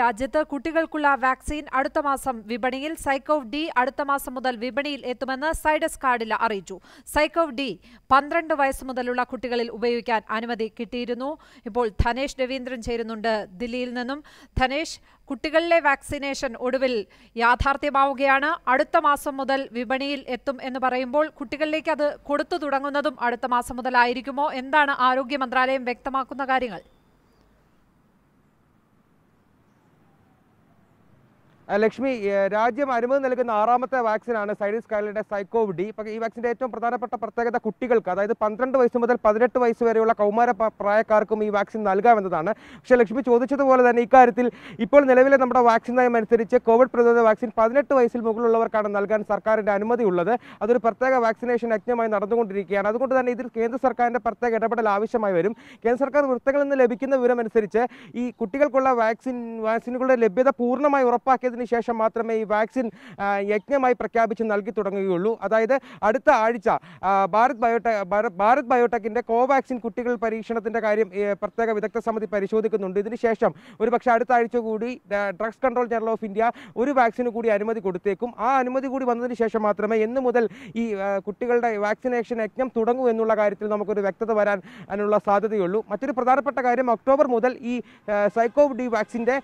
രാജ്യത്ത് കുട്ടികൾക്കുള്ള വാക്സിൻ അടുത്ത മാസം വിപണിയിൽ സൈക്കോവ് ഡി അടുത്ത മാസം മുതൽ വിപണിയിൽ എത്തുമെന്ന് സൈഡസ് കാർഡില അറിയിച്ചു സൈക്കോവ് ഡി പന്ത്രണ്ട് വയസ്സ് മുതലുള്ള കുട്ടികളിൽ ഉപയോഗിക്കാൻ അനുമതി കിട്ടിയിരുന്നു ഇപ്പോൾ ധനേഷ് രവീന്ദ്രൻ ചേരുന്നുണ്ട് ദില്ലിയിൽ നിന്നും ധനേഷ് കുട്ടികളിലെ വാക്സിനേഷൻ ഒടുവിൽ യാഥാർത്ഥ്യമാവുകയാണ് അടുത്ത മാസം മുതൽ വിപണിയിൽ എത്തും എന്ന് പറയുമ്പോൾ കുട്ടികളിലേക്ക് അത് കൊടുത്തു തുടങ്ങുന്നതും അടുത്ത മാസം മുതലായിരിക്കുമോ എന്താണ് ആരോഗ്യ മന്ത്രാലയം വ്യക്തമാക്കുന്ന കാര്യങ്ങൾ ലക്ഷ്മി രാജ്യം അനുമതി നൽകുന്ന ആറാമത്തെ വാക്സിനാണ് സൈഡിസ് കാലിന്റെ സൈക്കോവിഡി ഡി ഈ വാക്സിന്റെ ഏറ്റവും പ്രധാനപ്പെട്ട പ്രത്യേകത കുട്ടികൾക്ക് അതായത് പന്ത്രണ്ട് വയസ്സ് മുതൽ പതിനെട്ട് വയസ്സ് വരെയുള്ള കൗമാര പ്രായക്കാർക്കും ഈ വാക്സിൻ നൽകാമെന്നതാണ് പക്ഷെ ലക്ഷ്മി ചോദിച്ചതുപോലെ തന്നെ ഇക്കാര്യത്തിൽ ഇപ്പോൾ നിലവിലെ നമ്മുടെ വാക്സിൻ നയം അനുസരിച്ച് കോവിഡ് പ്രതിരോധ വാക്സിൻ പതിനെട്ട് വയസ്സിൽ മുകളിലുള്ളവർക്കാണ് നൽകാൻ അനുമതി അനുമതിയുള്ളത് അതൊരു പ്രത്യേക വാക്സിനേഷൻ യജ്ഞമായി നടന്നുകൊണ്ടിരിക്കുകയാണ് അതുകൊണ്ട് തന്നെ ഇതിൽ കേന്ദ്ര സർക്കാരിന്റെ പ്രത്യേക ഇടപെടൽ ആവശ്യമായി വരും കേന്ദ്ര സർക്കാർ വൃത്തങ്ങളിൽ നിന്ന് ലഭിക്കുന്ന വിവരം അനുസരിച്ച് ഈ കുട്ടികൾക്കുള്ള വാക്സിൻ വാക്സിനുകളുടെ ലഭ്യത പൂർണ്ണമായി ഉറപ്പാക്കിയത് അതിന് ശേഷം മാത്രമേ ഈ വാക്സിൻ യജ്ഞമായി പ്രഖ്യാപിച്ച് നൽകി തുടങ്ങുകയുള്ളൂ അതായത് അടുത്ത ആഴ്ച ഭാരത് ബയോടെക് ഭാരത് ബയോടെക്കിൻ്റെ കോവാക്സിൻ കുട്ടികൾ പരീക്ഷണത്തിൻ്റെ കാര്യം പ്രത്യേക വിദഗ്ധ സമിതി പരിശോധിക്കുന്നുണ്ട് ഇതിനുശേഷം ഒരു പക്ഷേ അടുത്ത ആഴ്ച കൂടി drugs control general of India ഒരു വാക്സിന് കൂടി അനുമതി കൊടുത്തേക്കും ആ അനുമതി കൂടി വന്നതിന് ശേഷം മാത്രമേ എന്ന് മുതൽ ഈ കുട്ടികളുടെ വാക്സിനേഷൻ യജ്ഞം തുടങ്ങൂ എന്നുള്ള കാര്യത്തിൽ നമുക്കൊരു വ്യക്തത വരാൻ അതിനുള്ള സാധ്യതയുള്ളൂ മറ്റൊരു പ്രധാനപ്പെട്ട കാര്യം ഒക്ടോബർ മുതൽ ഈ സൈക്കോവ് ഡി വാക്സിൻ്റെ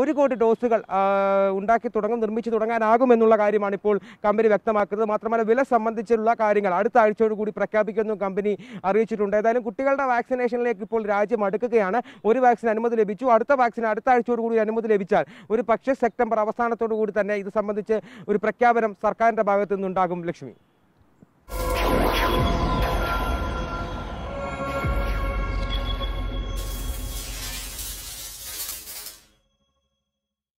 ഒരു കോടി ഡോസുകൾ ഉണ്ടാക്കി തുടങ്ങും നിർമ്മിച്ചു തുടങ്ങാനാകും എന്നുള്ള കാര്യമാണ് ഇപ്പോൾ കമ്പനി വ്യക്തമാക്കുന്നത് മാത്രമല്ല വില സംബന്ധിച്ചുള്ള കാര്യങ്ങൾ അടുത്ത ആഴ്ചയോടുകൂടി പ്രഖ്യാപിക്കുമെന്നും കമ്പനി അറിയിച്ചിട്ടുണ്ട് ഏതായാലും കുട്ടികളുടെ വാക്സിനേഷനിലേക്ക് ഇപ്പോൾ രാജ്യം അടുക്കുകയാണ് ഒരു വാക്സിൻ അനുമതി ലഭിച്ചു അടുത്ത വാക്സിൻ അടുത്ത ആഴ്ചയോടുകൂടി അനുമതി ലഭിച്ചാൽ ഒരു പക്ഷേ സെപ്റ്റംബർ അവസാനത്തോടു കൂടി തന്നെ ഇത് സംബന്ധിച്ച് ഒരു പ്രഖ്യാപനം സർക്കാരിൻ്റെ ഭാഗത്തു നിന്നുണ്ടാകും ലക്ഷ്മി